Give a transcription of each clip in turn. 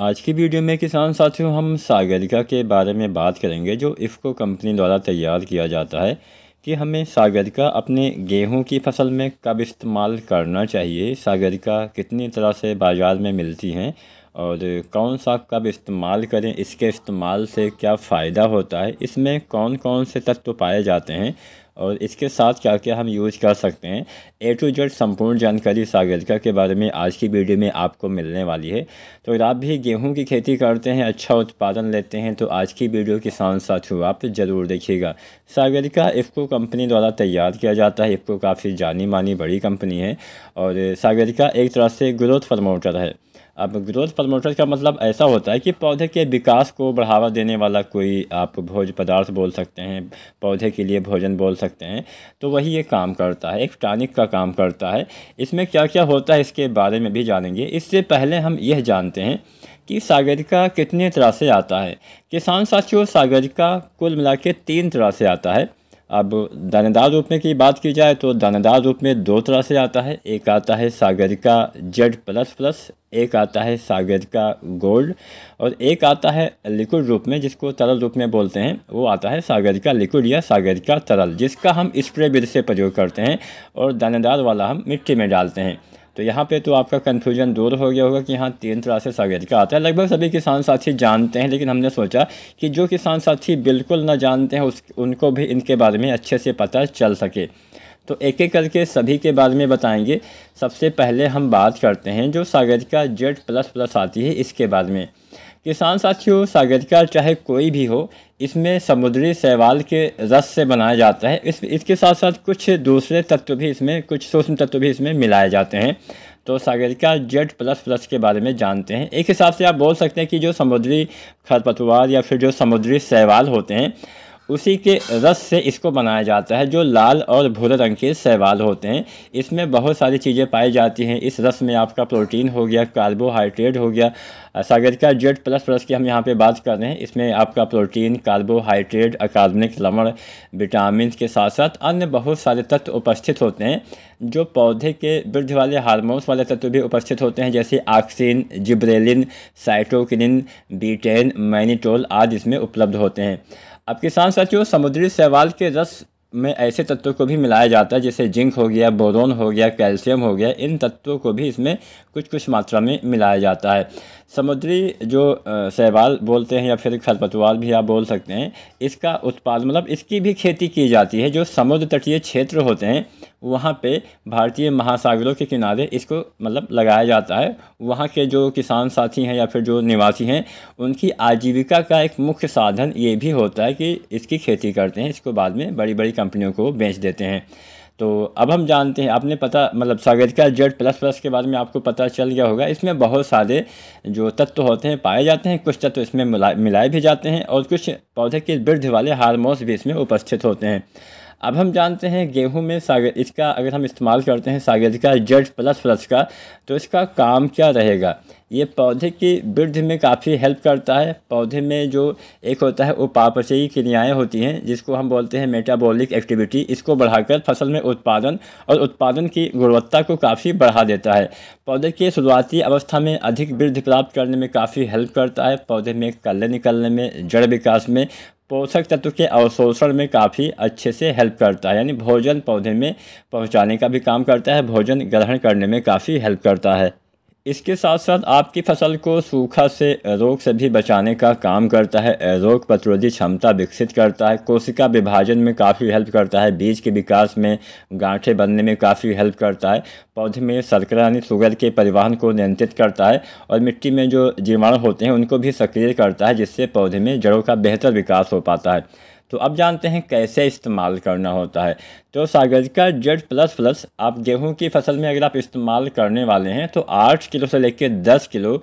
आज की वीडियो में किसान साथियों हम सागरिका के बारे में बात करेंगे जो इफ़को कंपनी द्वारा तैयार किया जाता है कि हमें सागरिका अपने गेहूं की फसल में कब इस्तेमाल करना चाहिए सागरिका कितनी तरह से बाज़ार में मिलती हैं और कौन सा कब इस्तेमाल करें इसके इस्तेमाल से क्या फ़ायदा होता है इसमें कौन कौन से तत्व पाए जाते हैं और इसके साथ क्या क्या हम यूज़ कर सकते हैं ए टू जेड संपूर्ण जानकारी सागरिका के बारे में आज की वीडियो में आपको मिलने वाली है तो अगर आप भी गेहूं की खेती करते हैं अच्छा उत्पादन लेते हैं तो आज की वीडियो किसान हुआ आप ज़रूर देखिएगा सागरिका इफ्को कंपनी द्वारा तैयार किया जाता है इफ्को काफ़ी जानी मानी बड़ी कंपनी है और सागरिका एक तरह से ग्रोथ प्रमोटर है अब ग्रोथ प्रमोटर का मतलब ऐसा होता है कि पौधे के विकास को बढ़ावा देने वाला कोई आप भोज पदार्थ बोल सकते हैं पौधे के लिए भोजन बोल सकते हैं तो वही ये काम करता है एक टॉनिक का काम करता है इसमें क्या क्या होता है इसके बारे में भी जानेंगे इससे पहले हम यह जानते हैं कि सागरिका कितने तरह से आता है किसान साथियों सागरिका कुल मिला के तीन तरह से आता है अब दानेदार रूप में की बात की जाए तो दानेदार रूप में दो तरह से आता है एक आता है सागरिका जेड प्लस प्लस एक आता है सागर का गोल्ड और एक आता है लिक्विड रूप में जिसको तरल रूप में बोलते हैं वो आता है सागर का लिक्विड या सागर का तरल जिसका हम स्प्रे विध से प्रयोग करते हैं और दानेदार वाला हम मिट्टी में डालते हैं तो यहाँ पे तो आपका कन्फ्यूजन दूर हो गया होगा कि यहाँ तीन तरह से सागर का आता है लगभग सभी किसान साथी जानते हैं लेकिन हमने सोचा कि जो किसान साथी बिल्कुल ना जानते हैं उस उनको भी इनके बारे में अच्छे से पता चल सके तो एक एक करके सभी के बारे में बताएंगे सबसे पहले हम बात करते हैं जो सागरिका जेड प्लस प्लस आती है इसके बारे में किसान साथियों सागरिका चाहे कोई भी हो इसमें समुद्री शैवाल के रस से बनाया जाता है इस इसके साथ साथ कुछ दूसरे तत्व भी इसमें कुछ सूक्ष्म तत्व भी इसमें मिलाए जाते हैं तो सागरिका जेड प्लस प्लस के बारे में जानते हैं एक हिसाब से आप बोल सकते हैं कि जो समुद्री खरपतवार या फिर जो समुद्री शैवाल होते हैं उसी के रस से इसको बनाया जाता है जो लाल और भूरे रंग के सवाल होते हैं इसमें बहुत सारी चीज़ें पाई जाती हैं इस रस में आपका प्रोटीन हो गया कार्बोहाइड्रेट हो गया सागर का जेड प्लस प्लस की हम यहाँ पे बात कर रहे हैं इसमें आपका प्रोटीन कार्बोहाइड्रेट अकार्बनिक लमण विटामिन के साथ साथ अन्य बहुत सारे तत्व उपस्थित होते हैं जो पौधे के वृद्धि वाले हारमोन्स वाले तत्व भी उपस्थित होते हैं जैसे auxin gibberellin cytokinin betaine mannitol आदि इसमें उपलब्ध होते हैं अब किसान साथियों समुद्री शैवाल के रस में ऐसे तत्वों को भी मिलाया जाता है जैसे जिंक हो गया बोरोन हो गया कैल्शियम हो गया इन तत्वों को भी इसमें कुछ कुछ मात्रा में मिलाया जाता है समुद्री जो सहवाल बोलते हैं या फिर खरपतवार भी आप बोल सकते हैं इसका उत्पाद मतलब इसकी भी खेती की जाती है जो समुद्र तटीय क्षेत्र होते हैं वहाँ पे भारतीय महासागरों के किनारे इसको मतलब लगाया जाता है वहाँ के जो किसान साथी हैं या फिर जो निवासी हैं उनकी आजीविका का एक मुख्य साधन ये भी होता है कि इसकी खेती करते हैं इसको बाद में बड़ी बड़ी कंपनियों को बेच देते हैं तो अब हम जानते हैं आपने पता मतलब सागरिका जेड प्लस प्लस के बारे में आपको पता चल गया होगा इसमें बहुत सारे जो तत्व होते हैं पाए जाते हैं कुछ तत्व इसमें मिलाए भी जाते हैं और कुछ पौधे के वृद्धि वाले हारमोन्स भी इसमें उपस्थित होते हैं अब हम जानते हैं गेहूं में सागर इसका अगर हम इस्तेमाल करते हैं सागर का जड प्लस प्लस का तो इसका काम क्या रहेगा ये पौधे की वृद्धि में काफ़ी हेल्प करता है पौधे में जो एक होता है उपापचयी क्रियाएँ होती हैं जिसको हम बोलते हैं मेटाबॉलिक एक्टिविटी इसको बढ़ाकर फसल में उत्पादन और उत्पादन की गुणवत्ता को काफ़ी बढ़ा देता है पौधे की शुरुआती अवस्था में अधिक वृद्धि प्राप्त करने में काफ़ी हेल्प करता है पौधे में कल निकलने में जड़ विकास में पोषक तत्व के अवशोषण में काफ़ी अच्छे से हेल्प करता है यानी भोजन पौधे में पहुंचाने का भी काम करता है भोजन ग्रहण करने में काफ़ी हेल्प करता है इसके साथ साथ आपकी फसल को सूखा से रोग से भी बचाने का काम करता है रोग प्रतिरोधी क्षमता विकसित करता है कोशिका विभाजन में काफ़ी हेल्प करता है बीज के विकास में गांठें बनने में काफ़ी हेल्प करता है पौधे में शर्करा यानी शुगर के परिवहन को नियंत्रित करता है और मिट्टी में जो जीवाणु होते हैं उनको भी सक्रिय करता है जिससे पौधे में जड़ों का बेहतर विकास हो पाता है तो अब जानते हैं कैसे इस्तेमाल करना होता है तो का जेड प्लस प्लस आप गेहूं की फसल में अगर आप इस्तेमाल करने वाले हैं तो आठ किलो से लेकर दस किलो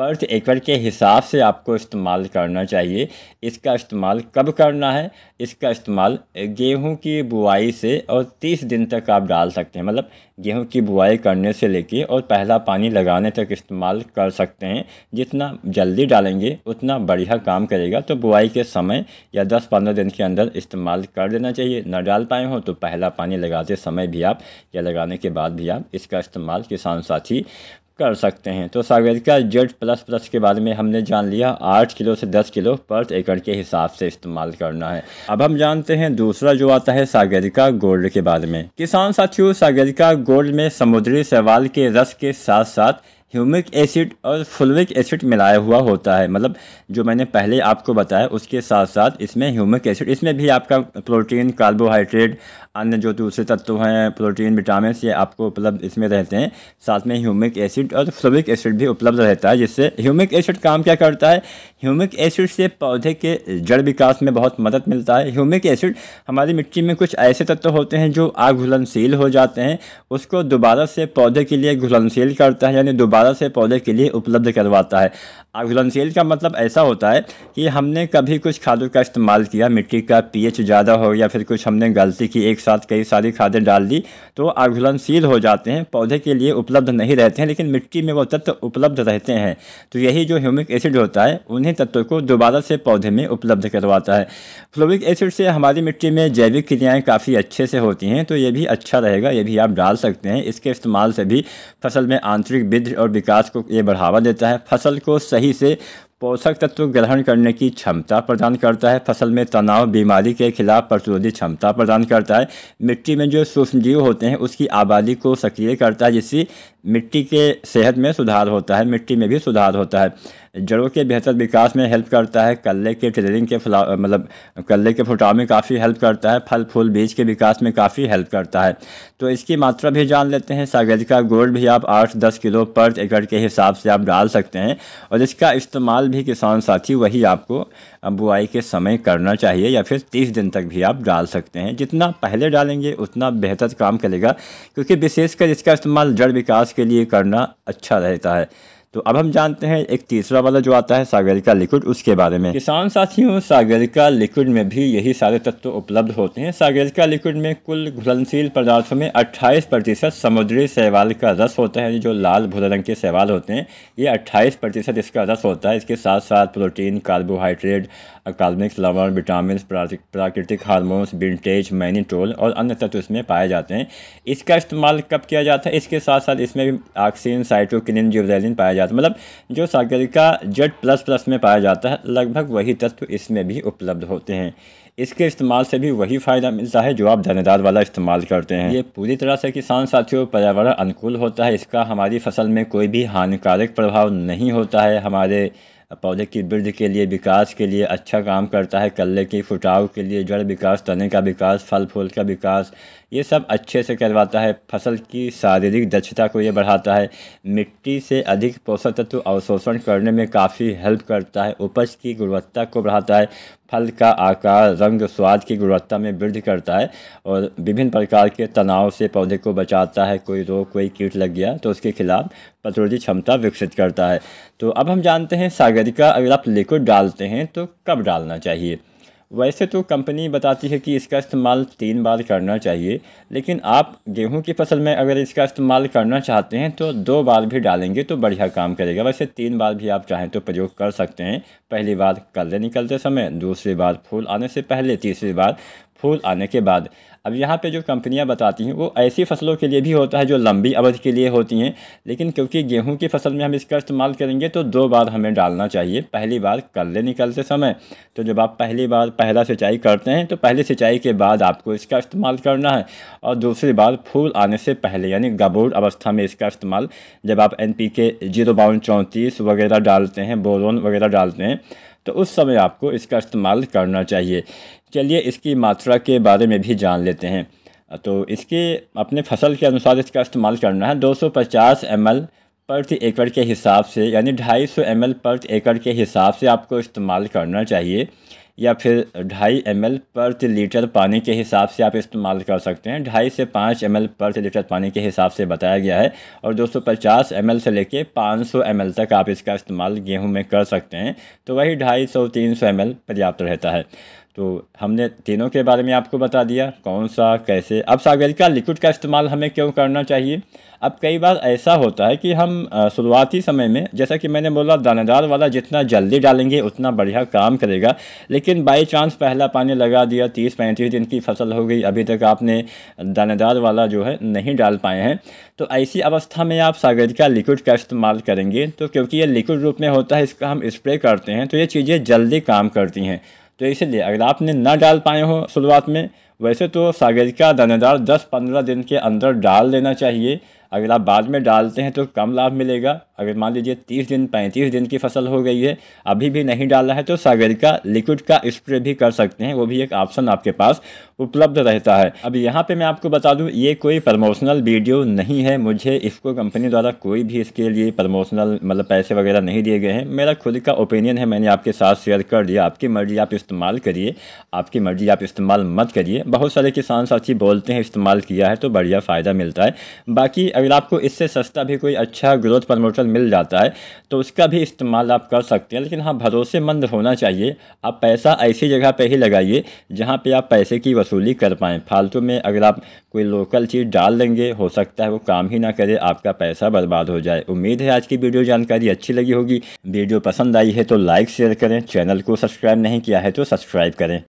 पर एकड़ के हिसाब से आपको इस्तेमाल करना चाहिए इसका इस्तेमाल कब करना है इसका इस्तेमाल गेहूं की बुआई से और तीस दिन तक आप डाल सकते हैं मतलब गेहूं की बुआई करने से लेके और पहला पानी लगाने तक इस्तेमाल कर सकते हैं जितना जल्दी डालेंगे उतना बढ़िया काम करेगा तो बुआई के समय या दस पंद्रह दिन के अंदर इस्तेमाल कर देना चाहिए न डाल पाए हों तो पहला पानी लगाते समय भी आप या लगाने के बाद भी आप इसका इस्तेमाल किसान साथी कर सकते हैं तो सागरिका जेड प्लस प्लस के बारे में हमने जान लिया आठ किलो से दस किलो पर एकड़ के हिसाब से इस्तेमाल करना है अब हम जानते हैं दूसरा जो आता है सागरिका गोल्ड के बारे में किसान साथियों सागरिका गोल्ड में समुद्री सवाल के रस के साथ साथ ह्यूमिक एसिड और फुलविक एसिड मिलाया हुआ होता है मतलब जो मैंने पहले आपको बताया उसके साथ साथ इसमें ह्यूमिक एसिड इसमें भी आपका प्रोटीन कार्बोहाइड्रेट अन्य जो दूसरे तत्व हैं प्रोटीन विटामिन ये आपको उपलब्ध इसमें रहते हैं साथ में ह्यूमिक एसिड और फ्लोविक एसिड भी उपलब्ध रहता है जिससे ह्यूमिक एसिड काम क्या करता है ह्यूमिक एसिड से पौधे के जड़ विकास में बहुत मदद मिलता है ह्यूमिक एसिड हमारी मिट्टी में कुछ ऐसे तत्व होते हैं जो आघुलनशील हो जाते हैं उसको दोबारा से पौधे के लिए घुलनशील करता है यानी दोबारा दोबारा से पौधे के लिए उपलब्ध करवाता है आघुलनशील का मतलब ऐसा होता है कि हमने कभी कुछ खादों का इस्तेमाल किया मिट्टी का पीएच ज़्यादा हो या फिर कुछ हमने गलती की एक साथ कई सारी खादें डाल दी तो आघुलनशील हो जाते हैं पौधे के लिए उपलब्ध नहीं रहते हैं लेकिन मिट्टी में वो तत्व उपलब्ध रहते हैं तो यही जो ह्यूमिक एसिड होता है उन्हीं तत्वों को दोबारा से पौधे में उपलब्ध करवाता है फ्लोविक एसिड से हमारी मिट्टी में जैविक क्रियाएँ काफ़ी अच्छे से होती हैं तो ये भी अच्छा रहेगा ये भी आप डाल सकते हैं इसके इस्तेमाल से भी फसल में आंतरिक विद्ध और विकास को ये बढ़ावा देता है फसल को सही से पोषक तत्व ग्रहण करने की क्षमता प्रदान करता है फसल में तनाव बीमारी के खिलाफ प्रतिरोधी क्षमता प्रदान करता है मिट्टी में जो सूक्ष्म जीव होते हैं उसकी आबादी को सक्रिय करता है जिससे मिट्टी के सेहत में सुधार होता है मिट्टी में भी सुधार होता है जड़ों के बेहतर विकास में हेल्प करता है कल्ले के ट्रेलिंग के फुला मतलब कल्ले के फुटाव में काफ़ी हेल्प करता है फल फूल बीज के विकास में काफ़ी हेल्प करता है तो इसकी मात्रा भी जान लेते हैं सागर का गोल्ड भी आप आठ दस किलो पर एकड़ के हिसाब से आप डाल सकते हैं और इसका इस्तेमाल फिलहाल भी किसान साथी वही आपको बुआई के समय करना चाहिए या फिर तीस दिन तक भी आप डाल सकते हैं जितना पहले डालेंगे उतना बेहतर काम करेगा क्योंकि विशेषकर इसका इस्तेमाल जड़ विकास के लिए करना अच्छा रहता है तो अब हम जानते हैं एक तीसरा वाला जो आता है सागरिका लिक्विड उसके बारे में किसान साथियों सागरिका लिक्विड में भी यही सारे तत्व उपलब्ध होते हैं सागरिका लिक्विड में कुल घुलनशील पदार्थों में 28 प्रतिशत समुद्री शैवाल का रस होता है जो लाल भूरे रंग के शैवाल होते हैं ये 28 प्रतिशत इसका रस होता है इसके साथ साथ प्रोटीन कार्बोहाइड्रेट अकाल्मिक लवण विटामिन प्राकृतिक हार्मोन्स बिंटेज मैनीटोल और अन्य तत्व इसमें पाए जाते हैं इसका इस्तेमाल कब किया जाता है इसके साथ साथ इसमें भी ऑक्सीन साइटोकिन जिवरेलिन पाया जाता है जाता है मतलब जो सागरिका जेड प्लस प्लस में पाया जाता है लगभग वही तत्व इसमें भी उपलब्ध होते हैं इसके इस्तेमाल से भी वही फ़ायदा मिलता है जो आप दानेदार वाला इस्तेमाल करते हैं ये पूरी तरह से किसान साथियों पर्यावरण अनुकूल होता है इसका हमारी फसल में कोई भी हानिकारक प्रभाव नहीं होता है हमारे पौधे की वृद्धि के लिए विकास के लिए अच्छा काम करता है कल्ले की फुटाव के लिए जड़ विकास तने का विकास फल फूल का विकास ये सब अच्छे से करवाता है फसल की शारीरिक दक्षता को ये बढ़ाता है मिट्टी से अधिक पोषक तत्व अवशोषण करने में काफ़ी हेल्प करता है उपज की गुणवत्ता को बढ़ाता है फल का आकार रंग स्वाद की गुणवत्ता में वृद्धि करता है और विभिन्न प्रकार के तनाव से पौधे को बचाता है कोई रोग कोई कीट लग गया तो उसके खिलाफ प्रतिरोधी क्षमता विकसित करता है तो अब हम जानते हैं सागरिका अगर आप लिक्विड डालते हैं तो कब डालना चाहिए वैसे तो कंपनी बताती है कि इसका इस्तेमाल तीन बार करना चाहिए लेकिन आप गेहूं की फसल में अगर इसका इस्तेमाल करना चाहते हैं तो दो बार भी डालेंगे तो बढ़िया काम करेगा वैसे तीन बार भी आप चाहें तो प्रयोग कर सकते हैं पहली बार कल निकलते समय दूसरी बार फूल आने से पहले तीसरी बार फूल आने के बाद अब यहाँ पे जो कंपनियाँ बताती हैं वो ऐसी फसलों के लिए भी होता है जो लंबी अवधि के लिए होती हैं लेकिन क्योंकि गेहूं की फसल में हम इसका इस्तेमाल करेंगे तो दो बार हमें डालना चाहिए पहली बार कल्ले निकलते समय तो जब आप पहली बार पहला सिंचाई करते हैं तो पहली सिंचाई के बाद आपको इसका इस्तेमाल करना है और दूसरी बार फूल आने से पहले यानी गबूर अवस्था में इसका इस्तेमाल जब आप एन पी के जीरो चौंतीस वगैरह डालते हैं बोरोन वगैरह डालते हैं तो उस समय आपको इसका इस्तेमाल करना चाहिए चलिए इसकी मात्रा के बारे में भी जान लेते हैं तो इसके अपने फसल के अनुसार इसका इस्तेमाल करना है 250 सौ प्रति एकड़ के हिसाब से यानी 250 सौ प्रति एकड़ के हिसाब से आपको इस्तेमाल करना चाहिए या फिर ढाई एम प्रति लीटर पानी के हिसाब से आप इस्तेमाल कर सकते हैं ढाई से पाँच एम प्रति लीटर पानी के हिसाब से बताया गया है और दो सौ से लेके पाँच सौ तक आप इसका इस्तेमाल गेहूँ में कर सकते हैं तो वही ढाई सौ तीन सौ पर्याप्त रहता है तो हमने तीनों के बारे में आपको बता दिया कौन सा कैसे अब सागरिका लिक्विड का इस्तेमाल हमें क्यों करना चाहिए अब कई बार ऐसा होता है कि हम शुरुआती समय में जैसा कि मैंने बोला दानेदार वाला जितना जल्दी डालेंगे उतना बढ़िया काम करेगा लेकिन बाई चांस पहला पानी लगा दिया तीस पैंतीस दिन की फसल हो गई अभी तक आपने दानेदार वाला जो है नहीं डाल पाए हैं तो ऐसी अवस्था में आप सागरिका लिक्विड का इस्तेमाल करेंगे तो क्योंकि ये लिक्विड रूप में होता है इसका हम इस्प्रे करते हैं तो ये चीज़ें जल्दी काम करती हैं तो इसलिए अगर आपने ना डाल पाए हो शुरुआत में वैसे तो सागरिका दानेदार 10-15 दिन के अंदर डाल देना चाहिए अगर आप बाद में डालते हैं तो कम लाभ मिलेगा अगर मान लीजिए तीस दिन पैंतीस दिन की फसल हो गई है अभी भी नहीं डाला है तो सागर का लिक्विड का स्प्रे भी कर सकते हैं वो भी एक ऑप्शन आपके पास उपलब्ध रहता है अब यहाँ पे मैं आपको बता दूँ ये कोई प्रमोशनल वीडियो नहीं है मुझे इसको कंपनी द्वारा कोई भी इसके लिए प्रमोशनल मतलब पैसे वगैरह नहीं दिए गए हैं मेरा खुद का ओपिनियन है मैंने आपके साथ शेयर कर दिया आपकी मर्जी आप इस्तेमाल करिए आपकी मर्जी आप इस्तेमाल मत करिए बहुत सारे किसान साथी बोलते हैं इस्तेमाल किया है तो बढ़िया फ़ायदा मिलता है बाकी अगर आपको इससे सस्ता भी कोई अच्छा ग्रोथ प्रमोटर मिल जाता है तो उसका भी इस्तेमाल आप कर सकते हैं लेकिन हाँ भरोसेमंद होना चाहिए आप पैसा ऐसी जगह पे ही लगाइए जहाँ पे आप पैसे की वसूली कर पाएँ फालतू में अगर आप कोई लोकल चीज़ डाल देंगे हो सकता है वो काम ही ना करे आपका पैसा बर्बाद हो जाए उम्मीद है आज की वीडियो जानकारी अच्छी लगी होगी वीडियो पसंद आई है तो लाइक शेयर करें चैनल को सब्सक्राइब नहीं किया है तो सब्सक्राइब करें